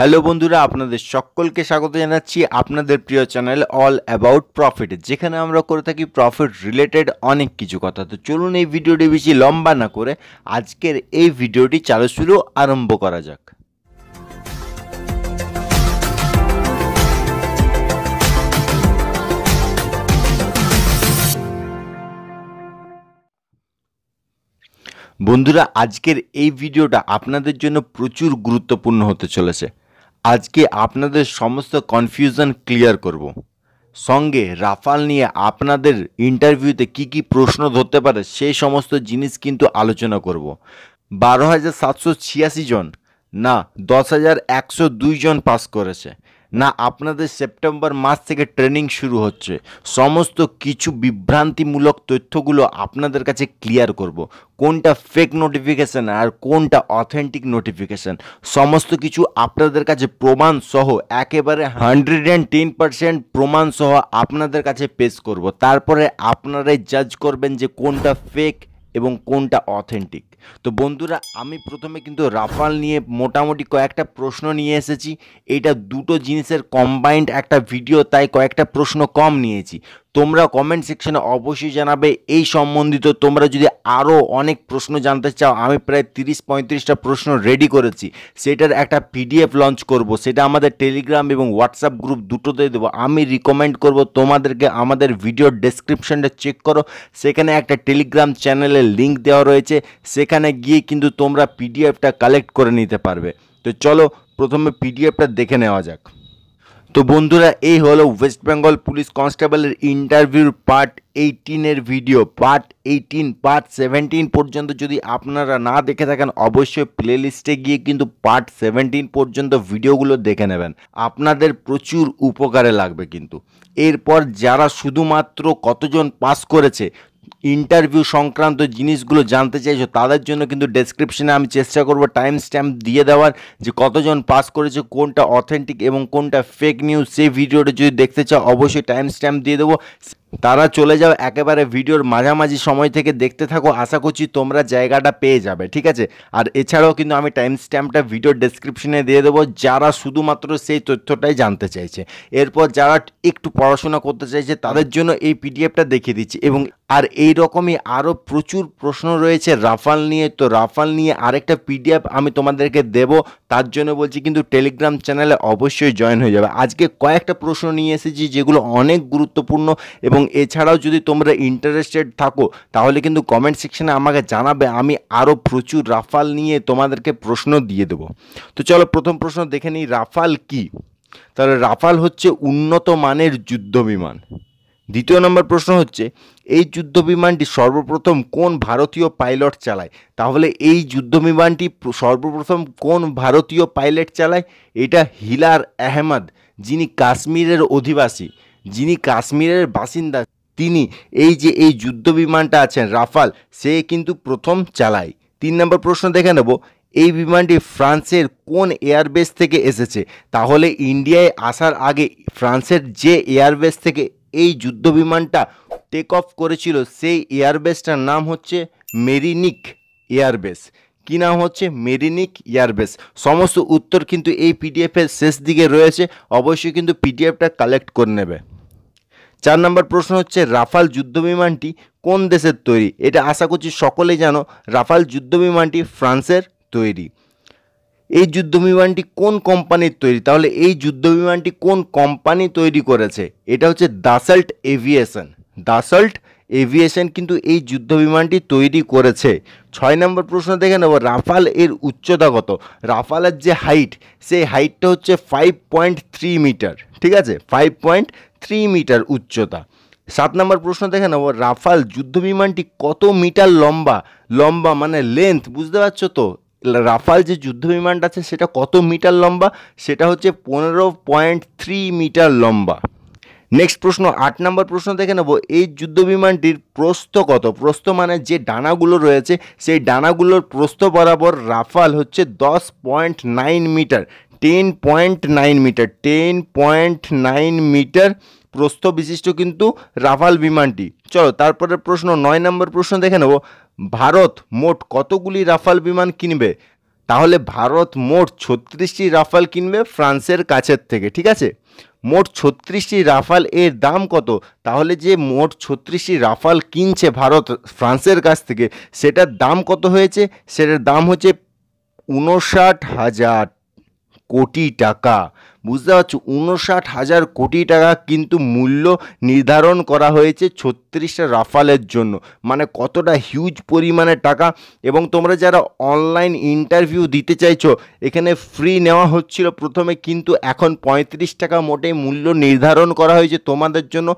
Hello বন্ধুরা আপনাদের সকলকে স্বাগত জানাচ্ছি আপনাদের প্রিয় চ্যানেল অল অ্যাবাউট প্রফিট যেখানে আমরা করে থাকি প্রফিট রিলেটেড অনেক কিছু কথা তো চলুন এই ভিডিওটি বেশি লম্বা না করে আজকের এই ভিডিওটি চালু শুরু আরম্ভ করা যাক বন্ধুরা আজকের এই ভিডিওটা আপনাদের জন্য প্রচুর গুরুত্বপূর্ণ হতে চলেছে আজকে আপনাদের সমস্ত কনফিউশন ক্লিয়ার করব। সঙ্গে রাফাল নিয়ে আপনাদের ইন্টারভিউতে কি কি প্রশ্ন ধরতে পারে সেই সমস্ত জিনিস কিন্তু আলোচনা করব। বারো হাজার সাতশো ছিয়াশি জন না দশ হাজার একশো দুই জন পাস করেছে না আপনাদের সেপ্টেম্বর মাস থেকে ট্রেনিং শুরু হচ্ছে সমস্ত কিছু বিভ্রান্তিমূলক তথ্যগুলো আপনাদের কাছে ক্লিয়ার করব। কোনটা ফেক নোটিফিকেশান আর কোনটা অথেন্টিক নোটিফিকেশান সমস্ত কিছু আপনাদের কাছে প্রমাণ সহ একেবারে হান্ড্রেড অ্যান্ড টেন পার্সেন্ট প্রমাণ সহ আপনাদের কাছে পেশ করব। তারপরে আপনারাই জাজ করবেন যে কোনটা ফেক এবং কোনটা অথেন্টিক তো বন্ধুরা আমি প্রথমে কিন্তু রাফাল নিয়ে মোটামুটি কয়েকটা প্রশ্ন নিয়ে এসেছি এটা দুটো জিনিসের কম্বাইন্ড একটা ভিডিও তাই কয়েকটা প্রশ্ন কম নিয়েছি তোমরা কমেন্ট সেকশনে অবশ্যই জানাবে এই সম্বন্ধিত তোমরা যদি আরও অনেক প্রশ্ন জানতে চাও আমি প্রায় তিরিশ পঁয়ত্রিশটা প্রশ্ন রেডি করেছি সেটার একটা পিডিএফ লঞ্চ করব সেটা আমাদের টেলিগ্রাম এবং হোয়াটসঅ্যাপ গ্রুপ দুটোতেই দেবো আমি রিকমেন্ড করব তোমাদেরকে আমাদের ভিডিও ডেসক্রিপশনটা চেক করো সেখানে একটা টেলিগ্রাম চ্যানেলের লিঙ্ক দেওয়া রয়েছে সেখানে গিয়ে কিন্তু তোমরা পিডিএফটা কালেক্ট করে নিতে পারবে তো চলো প্রথমে পিডিএফটা দেখে নেওয়া যাক তো বন্ধুরা এই হলো ওয়েস্ট বেঙ্গল পুলিশ কনস্টেবলের ইন্টারভিউর পার্ট এইটিনের video part eighteen part seventeen পর্যন্ত যদি আপনারা না দেখে থাকেন অবশ্যই প্লেলিস্টে গিয়ে কিন্তু পার্ট সেভেন্টিন পর্যন্ত ভিডিওগুলো দেখে নেবেন আপনাদের প্রচুর উপকারে লাগবে কিন্তু এরপর যারা শুধুমাত্র কতজন পাস করেছে ইন্টারভিউ সংক্রান্ত জিনিসগুলো জানতে চাইছো তাদের জন্য কিন্তু ডেসক্রিপশানে আমি চেষ্টা করব টাইম স্ট্যাম্প দিয়ে দেওয়ার যে কতজন পাস করেছে কোনটা অথেন্টিক এবং কোনটা ফেক নিউজ সেই ভিডিওটা যদি দেখতে চাও অবশ্যই টাইম স্ট্যাম্প দিয়ে দেবো তারা চলে যাও একেবারে ভিডিওর মাঝামাঝি সময় থেকে দেখতে থাকো আশা করছি তোমরা জায়গাটা পেয়ে যাবে ঠিক আছে আর এছাড়াও কিন্তু আমি টাইম স্ট্যাম্পটা ভিডিওর ডেসক্রিপশনে দিয়ে দেবো যারা শুধুমাত্র সেই তথ্যটাই জানতে চাইছে এরপর যারা একটু পড়াশোনা করতে চাইছে তাদের জন্য এই পিডিএফটা দেখিয়ে দিচ্ছি এবং আর এই রকমই আরও প্রচুর প্রশ্ন রয়েছে রাফাল নিয়ে তো রাফাল নিয়ে আরেকটা পিডিএফ আমি তোমাদেরকে দেব তার জন্য বলছি কিন্তু টেলিগ্রাম চ্যানেলে অবশ্যই জয়েন হয়ে যাবে আজকে কয়েকটা প্রশ্ন নিয়ে এসেছি যেগুলো অনেক গুরুত্বপূর্ণ এবং এবং এছাড়াও যদি তোমরা ইন্টারেস্টেড থাকো তাহলে কিন্তু কমেন্ট সেকশানে আমাকে জানাবে আমি আরও প্রচুর রাফাল নিয়ে তোমাদেরকে প্রশ্ন দিয়ে দেবো তো চলো প্রথম প্রশ্ন দেখে নিই রাফাল কি তাহলে রাফাল হচ্ছে উন্নত মানের যুদ্ধ বিমান দ্বিতীয় নম্বর প্রশ্ন হচ্ছে এই যুদ্ধ বিমানটি সর্বপ্রথম কোন ভারতীয় পাইলট চালায় তাহলে এই যুদ্ধ বিমানটি সর্বপ্রথম কোন ভারতীয় পাইলট চালায় এটা হিলার আহমদ যিনি কাশ্মীরের অধিবাসী যিনি কাশ্মীরের বাসিন্দা তিনি এই যে এই যুদ্ধ বিমানটা আছেন রাফাল সে কিন্তু প্রথম চালায় তিন নম্বর প্রশ্ন দেখে নেব এই বিমানটি ফ্রান্সের কোন এয়ারবেস থেকে এসেছে তাহলে ইন্ডিয়ায় আসার আগে ফ্রান্সের যে এয়ারবেস থেকে এই যুদ্ধ বিমানটা টেক অফ করেছিল সেই এয়ারবেসটার নাম হচ্ছে মেরিনিক এয়ারবেস কি নাম হচ্ছে মেরিনিক এয়ারবেস সমস্ত উত্তর কিন্তু এই পিডিএফের শেষ দিকে রয়েছে অবশ্যই কিন্তু পিডিএফটা কালেক্ট করে নেবে চার নম্বর প্রশ্ন হচ্ছে রাফাল যুদ্ধবিমানটি কোন দেশের তৈরি এটা আশা করছি সকলেই জানো রাফাল যুদ্ধবিমানটি ফ্রান্সের তৈরি এই যুদ্ধবিমানটি কোন কোম্পানির তৈরি তাহলে এই যুদ্ধবিমানটি কোন কোম্পানি তৈরি করেছে এটা হচ্ছে দাসল্ট এভিয়েশন দাসল্ট এভিয়েশন কিন্তু এই যুদ্ধবিমানটি তৈরি করেছে ছয় নম্বর প্রশ্ন দেখে নেব রাফাল এর উচ্চতা কত রাফালের যে হাইট সেই হাইটটা হচ্ছে ফাইভ পয়েন্ট থ্রি মিটার ঠিক আছে ফাইভ পয়েন্ট থ্রি মিটার উচ্চতা সাত নম্বর প্রশ্ন দেখে নেব রাফাল যুদ্ধ বিমানটি কত মিটার লম্বা লম্বা মানে লেন্থ বুঝতে পারছো তো রাফাল যে যুদ্ধ বিমানটা আছে সেটা কত মিটার লম্বা সেটা হচ্ছে পনেরো পয়েন্ট থ্রি মিটার লম্বা নেক্সট প্রশ্ন আট নম্বর প্রশ্ন দেখে নেব এই যুদ্ধ বিমানটির প্রস্থ কত প্রস্থ মানে যে ডানাগুলো রয়েছে সেই ডানাগুলোর প্রস্থ বরাবর রাফাল হচ্ছে দশ point nine metre 10.9 metre 10.9 metre প্রস্থ বিশিষ্ট কিন্তু রাফাল বিমানটি চলো তারপরে প্রশ্ন নয় নম্বর প্রশ্ন দেখে নেব ভারত মোট কতগুলি রাফাল বিমান কিনবে তাহলে ভারত মোট ছত্রিশটি রাফাল কিনবে ফ্রান্সের কাছের থেকে ঠিক আছে মোট ছত্রিশটি রাফাল এর দাম কত তাহলে যে মোট ছত্রিশটি রাফাল কিনছে ভারত ফ্রান্সের কাছ থেকে সেটার দাম কত হয়েছে সেটার দাম হচ্ছে উনষাট হাজার কোটি টাকা বুঝতে পারছো উনষাট হাজার কোটি টাকা কিন্তু মূল্য নির্ধারণ করা হয়েছে ছত্রিশটা রাফালের জন্য মানে কতটা হিউজ পরিমাণে টাকা এবং তোমরা যারা অনলাইন ইন্টারভিউ দিতে চাইছো এখানে ফ্রি নেওয়া হচ্ছিল প্রথমে কিন্তু এখন পঁয়ত্রিশ টাকা মোটেই মূল্য নির্ধারণ করা হয়েছে তোমাদের জন্য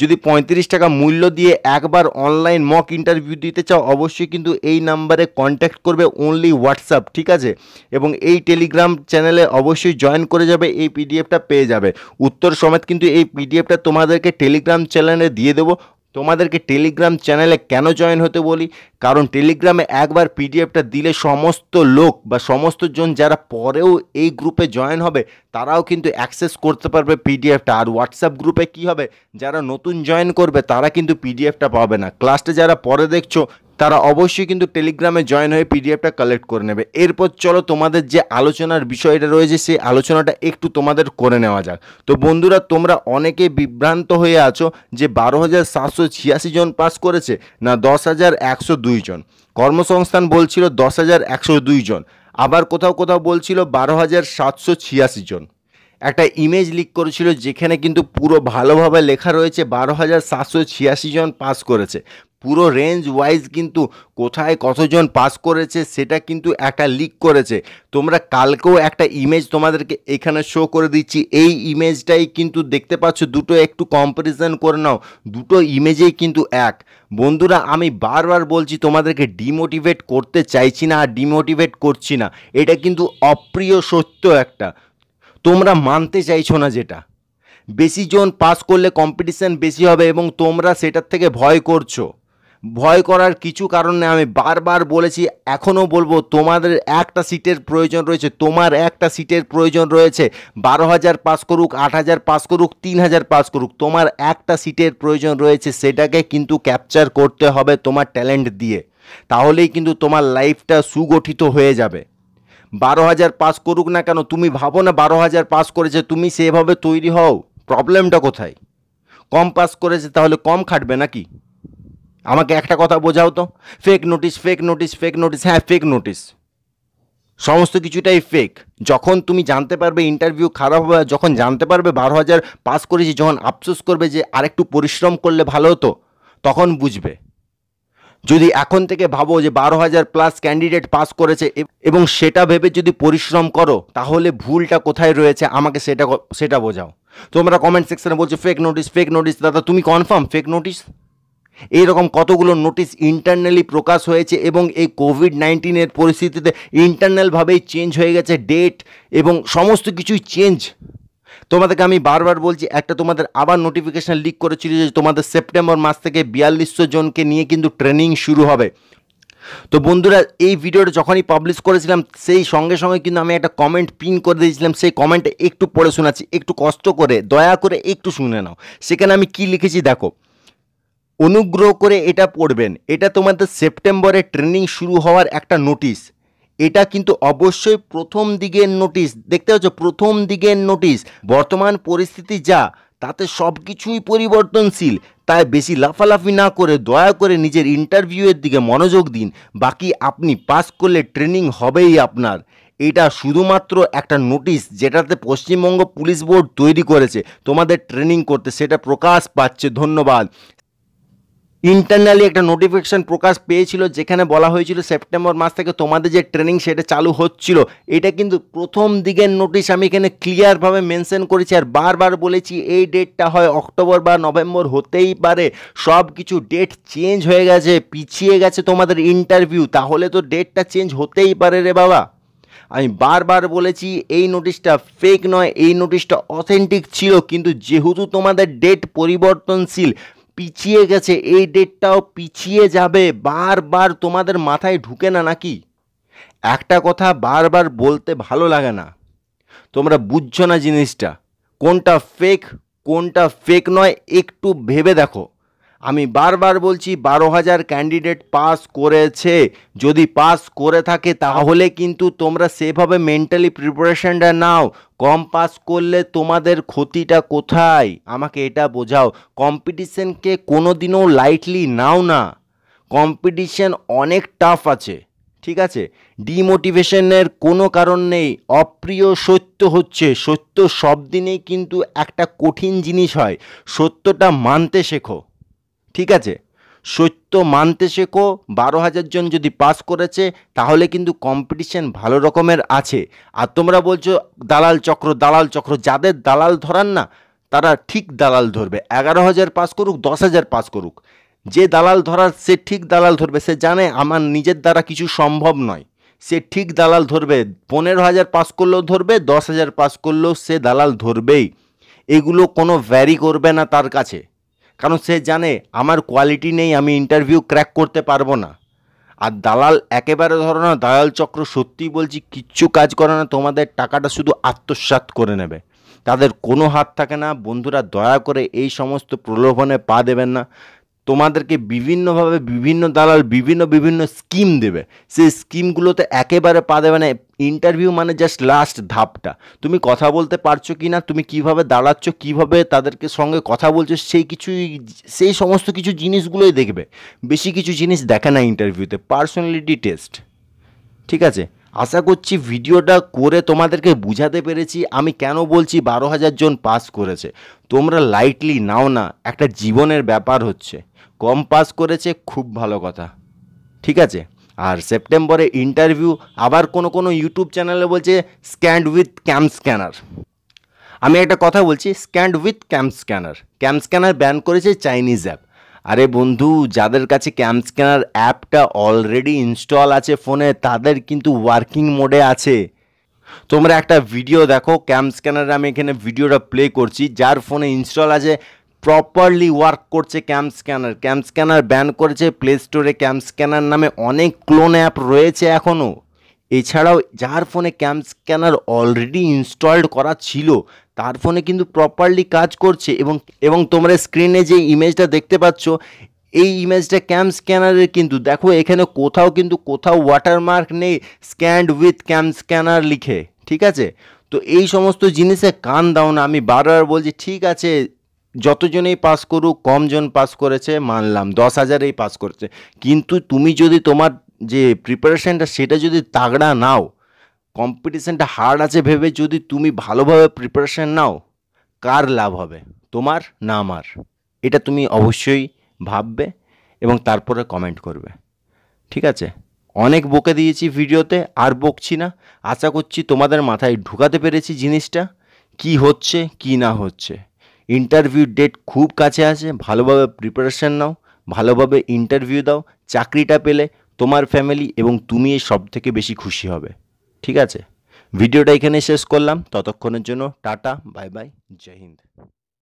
যদি পঁয়ত্রিশ টাকা মূল্য দিয়ে একবার অনলাইন মক ইন্টারভিউ দিতে চাও অবশ্যই কিন্তু এই নাম্বারে কন্ট্যাক্ট করবে অনলি হোয়াটসঅ্যাপ ঠিক আছে এবং এই টেলিগ্রাম চ্যানেলে অবশ্যই জয়েন করে যাবে এই পিডিএফটা পেয়ে যাবে উত্তর সমেত কিন্তু এই পিডিএফটা তোমাদেরকে টেলিগ্রাম চ্যানেলে দিয়ে দেবো তোমাদেরকে টেলিগ্রাম চ্যানেলে কেন জয়েন হতে বলি কারণ টেলিগ্রামে একবার পিডিএফটা দিলে সমস্ত লোক বা সমস্ত জন যারা পরেও এই গ্রুপে জয়েন হবে তারাও কিন্তু অ্যাক্সেস করতে পারবে পিডিএফটা আর হোয়াটসঅ্যাপ গ্রুপে কি হবে যারা নতুন জয়েন করবে তারা কিন্তু পিডিএফটা পাবে না ক্লাসটা যারা পরে দেখছো তারা অবশ্যই কিন্তু টেলিগ্রামে জয়েন হয়ে পিডিএফটা কালেক্ট করে নেবে এরপর চলো তোমাদের যে আলোচনার বিষয়টা রয়েছে সেই আলোচনাটা একটু তোমাদের করে নেওয়া যাক তো বন্ধুরা তোমরা অনেকে বিভ্রান্ত হয়ে আছো যে বারো হাজার সাতশো ছিয়াশি জন পাস করেছে না দশ হাজার একশো দুই জন কর্মসংস্থান বলছিল দশ হাজার একশো দুই জন আবার কোথাও কোথাও বলছিল বারো হাজার সাতশো ছিয়াশি জন একটা ইমেজ লিক করেছিল যেখানে কিন্তু পুরো ভালোভাবে লেখা রয়েছে বারো হাজার সাতশো ছিয়াশি জন পাস করেছে পুরো রেঞ্জ ওয়াইজ কিন্তু কোথায় কতজন পাস করেছে সেটা কিন্তু একটা লিক করেছে তোমরা কালকেও একটা ইমেজ তোমাদেরকে এখানে শো করে দিচ্ছি এই ইমেজটাই কিন্তু দেখতে পাচ্ছ দুটো একটু কম্পারিজন করে নাও দুটো ইমেজেই কিন্তু এক বন্ধুরা আমি বারবার বলছি তোমাদেরকে ডিমোটিভেট করতে চাইছি না আর ডিমোটিভেট করছি না এটা কিন্তু অপ্রিয় সত্য একটা তোমরা মানতে চাইছো না যেটা বেশি জন পাস করলে কম্পিটিশান বেশি হবে এবং তোমরা সেটার থেকে ভয় করছো ভয় করার কিছু কারণে আমি বারবার বলেছি এখনও বলবো তোমাদের একটা সিটের প্রয়োজন রয়েছে তোমার একটা সিটের প্রয়োজন রয়েছে বারো হাজার পাস করুক আট হাজার পাস করুক তিন হাজার পাস করুক তোমার একটা সিটের প্রয়োজন রয়েছে সেটাকে কিন্তু ক্যাপচার করতে হবে তোমার ট্যালেন্ট দিয়ে তাহলেই কিন্তু তোমার লাইফটা সুগঠিত হয়ে যাবে বারো হাজার পাস করুক না কেন তুমি ভাবো না বারো হাজার পাস করেছে তুমি সেভাবে তৈরি হও প্রবলেমটা কোথায় কম পাস করেছে তাহলে কম খাটবে নাকি আমাকে একটা কথা বোঝাও তো fake notice fake notice fake notice হ্যাঁ ফেক নোটিশ সমস্ত কিছুটাই ফেক যখন তুমি জানতে পারবে ইন্টারভিউ খারাপ হবে যখন জানতে পারবে বারো হাজার পাস করেছি যখন আফসোস করবে যে আরেকটু পরিশ্রম করলে ভালো হতো তখন বুঝবে যদি এখন থেকে ভাবো যে বারো হাজার প্লাস ক্যান্ডিডেট পাস করেছে এবং সেটা ভেবে যদি পরিশ্রম করো তাহলে ভুলটা কোথায় রয়েছে আমাকে সেটা সেটা বোঝাও তোমরা কমেন্ট সেকশনে বলছো ফেক নোটিস ফেক নোটিস দাদা তুমি কনফার্ম ফেক নোটিস রকম কতগুলো নোটিশ ইন্টারনালি প্রকাশ হয়েছে এবং এই কোভিড নাইন্টিনের পরিস্থিতিতে ইন্টারনালভাবেই চেঞ্জ হয়ে গেছে ডেট এবং সমস্ত কিছুই চেঞ্জ তোমাদেরকে আমি বারবার বলছি একটা তোমাদের আবার নোটিফিকেশান লিক করেছিল যে তোমাদের সেপ্টেম্বর মাস থেকে বিয়াল্লিশশো জনকে নিয়ে কিন্তু ট্রেনিং শুরু হবে তো বন্ধুরা এই ভিডিওটা যখনই পাবলিশ করেছিলাম সেই সঙ্গে সঙ্গে কিন্তু আমি একটা কমেন্ট পিন করে দিয়েছিলাম সেই কমেন্টে একটু পড়ে শোনাচ্ছি একটু কষ্ট করে দয়া করে একটু শুনে নাও সেখানে আমি কি লিখেছি দেখো অনুগ্রহ করে এটা পড়বেন এটা তোমাদের সেপ্টেম্বরে ট্রেনিং শুরু হওয়ার একটা নোটিশ এটা কিন্তু অবশ্যই প্রথম দিকের নোটিশ দেখতে পাচ্ছ প্রথম দিকের নোটিশ বর্তমান পরিস্থিতি যা তাতে সব কিছুই পরিবর্তনশীল তাই বেশি লাফালাফি না করে দয়া করে নিজের ইন্টারভিউয়ের দিকে মনোযোগ দিন বাকি আপনি পাস করলে ট্রেনিং হবেই আপনার এটা শুধুমাত্র একটা নোটিশ যেটাতে পশ্চিমবঙ্গ পুলিশ বোর্ড তৈরি করেছে তোমাদের ট্রেনিং করতে সেটা প্রকাশ পাচ্ছে ধন্যবাদ ইন্টারনালি একটা নোটিফিকেশান প্রকাশ পেয়েছিল যেখানে বলা হয়েছিল সেপ্টেম্বর মাস থেকে তোমাদের যে ট্রেনিং সেটা চালু হচ্ছিল এটা কিন্তু প্রথম দিকের নোটিশ আমি এখানে ক্লিয়ারভাবে মেনশন করেছি আর বারবার বলেছি এই ডেটটা হয় অক্টোবর বা নভেম্বর হতেই পারে সব কিছু ডেট চেঞ্জ হয়ে গেছে পিছিয়ে গেছে তোমাদের ইন্টারভিউ তাহলে তো ডেটটা চেঞ্জ হতেই পারে রে বাবা আমি বারবার বলেছি এই নোটিশটা ফেক নয় এই নোটিশটা অথেন্টিক ছিল কিন্তু যেহেতু তোমাদের ডেট পরিবর্তনশীল পিছিয়ে গেছে এই ডেটটাও পিছিয়ে যাবে বারবার তোমাদের মাথায় ঢুকে না নাকি একটা কথা বারবার বলতে ভালো লাগে না তোমরা বুঝছো না জিনিসটা কোনটা ফেক কোনটা ফেক নয় একটু ভেবে দেখো আমি বারবার বলছি বারো হাজার ক্যান্ডিডেট পাস করেছে যদি পাস করে থাকে তাহলে কিন্তু তোমরা সেভাবে মেন্টালি প্রিপারেশানটা নাও কম পাস করলে তোমাদের ক্ষতিটা কোথায় আমাকে এটা বোঝাও কম্পিটিশানকে কোনো দিনও লাইটলি নাও না কম্পিটিশান অনেক টাফ আছে ঠিক আছে ডিমোটিভেশনের কোনো কারণ নেই অপ্রিয় সত্য হচ্ছে সত্য সব দিনেই কিন্তু একটা কঠিন জিনিস হয় সত্যটা মানতে শেখো ঠিক আছে সত্য মানতে শেখো বারো হাজার জন যদি পাস করেছে তাহলে কিন্তু কম্পিটিশন ভালো রকমের আছে আর তোমরা বলছো দালাল চক্র দালাল চক্র যাদের দালাল ধরান না তারা ঠিক দালাল ধরবে এগারো হাজার পাস করুক দশ হাজার পাস করুক যে দালাল ধরার সে ঠিক দালাল ধরবে সে জানে আমার নিজের দ্বারা কিছু সম্ভব নয় সে ঠিক দালাল ধরবে পনেরো হাজার পাস করলেও ধরবে দশ হাজার পাস করলেও সে দালাল ধরবেই এগুলো কোনো ভ্যারি করবে না তার কাছে কারণ সে জানে আমার কোয়ালিটি নেই আমি ইন্টারভিউ ক্র্যাক করতে পারবো না আর দালাল একেবারে ধরো না দালাল চক্র সত্যি বলছি কিচ্ছু কাজ করে না তোমাদের টাকাটা শুধু আত্মসাত করে নেবে তাদের কোনো হাত থাকে না বন্ধুরা দয়া করে এই সমস্ত প্রলোভনে পা দেবেন না তোমাদেরকে বিভিন্নভাবে বিভিন্ন দালাল বিভিন্ন বিভিন্ন স্কিম দেবে সেই স্কিমগুলোতে একেবারে পা দেবে না ইন্টারভিউ মানে জাস্ট লাস্ট ধাপটা তুমি কথা বলতে পারছো কি না তুমি কিভাবে দাঁড়াচ্ছ কিভাবে তাদেরকে সঙ্গে কথা বলছো সেই কিছুই সেই সমস্ত কিছু জিনিসগুলোই দেখবে বেশি কিছু জিনিস দেখে না ইন্টারভিউতে পার্সোনালিটি টেস্ট ঠিক আছে আশা করছি ভিডিওটা করে তোমাদেরকে বুঝাতে পেরেছি আমি কেন বলছি বারো হাজার জন পাস করেছে তোমরা লাইটলি নাও না একটা জীবনের ব্যাপার হচ্ছে কম পাস করেছে খুব ভালো কথা ঠিক আছে আর সেপ্টেম্বরে ইন্টারভিউ আবার কোনো কোনো ইউটিউব চ্যানেলে বলছে স্ক্যান্ড উইথ ক্যাম স্ক্যানার আমি একটা কথা বলছি scanned with CamScanner CamScanner ban করেছে চাইনিজ অ্যাপ আরে বন্ধু যাদের কাছে ক্যাম স্ক্যানার অ্যাপটা অলরেডি ইনস্টল আছে ফোনে তাদের কিন্তু ওয়ার্কিং মোডে আছে তোমরা একটা ভিডিও দেখো ক্যাম স্ক্যানারে আমি এখানে ভিডিওটা প্লে করছি যার ফোনে ইনস্টল আছে প্রপারলি ওয়ার্ক করছে CamScanner CamScanner ban করেছে প্লে স্টোরে ক্যাম স্ক্যানার নামে অনেক ক্লোন অ্যাপ রয়েছে এখনও এছাড়াও যার ফোনে ক্যাম স্ক্যানার অলরেডি ইনস্টলড করা ছিল তার ফোনে কিন্তু প্রপারলি কাজ করছে এবং এবং তোমরা স্ক্রিনে যে ইমেজটা দেখতে পাচ্ছ এই ইমেজটা ক্যাম স্ক্যানারের কিন্তু দেখো এখানে কোথাও কিন্তু কোথাও ওয়াটারমার্ক নেই স্ক্যান্ড উইথ ক্যাম স্ক্যানার লিখে ঠিক আছে তো এই সমস্ত জিনিসে কান দাও না আমি বারবার বলছি ঠিক আছে যতজনেই পাস করুক কমজন পাস করেছে মানলাম দশ হাজারেই পাস করেছে কিন্তু তুমি যদি তোমার যে প্রিপারেশানটা সেটা যদি তাগড়া নাও কম্পিটিশানটা হার্ড আছে ভেবে যদি তুমি ভালোভাবে প্রিপারেশান নাও কার লাভ হবে তোমার না আমার এটা তুমি অবশ্যই ভাববে এবং তারপরে কমেন্ট করবে ঠিক আছে অনেক বকে দিয়েছি ভিডিওতে আর বকছি না আশা করছি তোমাদের মাথায় ঢুকাতে পেরেছি জিনিসটা কি হচ্ছে কি না হচ্ছে ইন্টারভিউ ডেট খুব কাছে আছে ভালোভাবে প্রিপারেশান নাও ভালোভাবে ইন্টারভিউ দাও চাকরিটা পেলে তোমার ফ্যামিলি এবং তুমি সব থেকে বেশি খুশি হবে ঠিক আছে ভিডিওটা এখানে শেষ করলাম ততক্ষণের জন্য টাটা বাই বাই জয় হিন্দ